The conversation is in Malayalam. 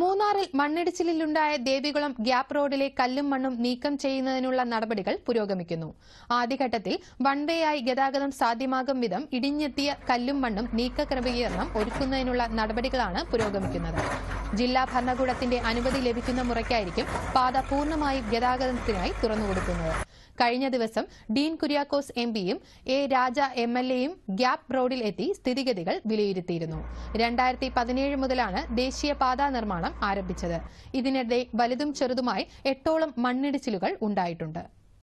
മൂന്നാറിൽ മണ്ണിടിച്ചിലുണ്ടായ ദേവികുളം ഗ്യാപ്പ് റോഡിലെ കല്ലും മണ്ണും നീക്കം ചെയ്യുന്നതിനുള്ള നടപടികൾ പുരോഗമിക്കുന്നു ആദ്യഘട്ടത്തിൽ വൺവേയായി ഗതാഗതം സാധ്യമാകും വിധം ഇടിഞ്ഞെത്തിയ കല്ലും മണ്ണും നീക്ക ക്രമീകരണം ഒരുക്കുന്നതിനുള്ള നടപടികളാണ് പുരോഗമിക്കുന്നത് ജില്ലാ ഭരണകൂടത്തിന്റെ അനുമതി ലഭിക്കുന്ന മുറയ്ക്കായിരിക്കും പാത പൂർണ്ണമായും ഗതാഗതത്തിനായി തുറന്നുകൊടുക്കുന്നത് കഴിഞ്ഞ ദിവസം ഡീൻ കുര്യാക്കോസ് എംപിയും എ രാജ എം എൽ എയും ഗ്യാപ് റോഡിൽ എത്തി സ്ഥിതിഗതികൾ വിലയിരുത്തിയിരുന്നു രണ്ടായിരത്തി പതിനേഴ് മുതലാണ് ദേശീയപാതാ നിർമ്മാണം ആരംഭിച്ചത് ഇതിനിടെ വലുതും ചെറുതുമായി എട്ടോളം മണ്ണിടിച്ചിലുകൾ ഉണ്ടായിട്ടുണ്ട്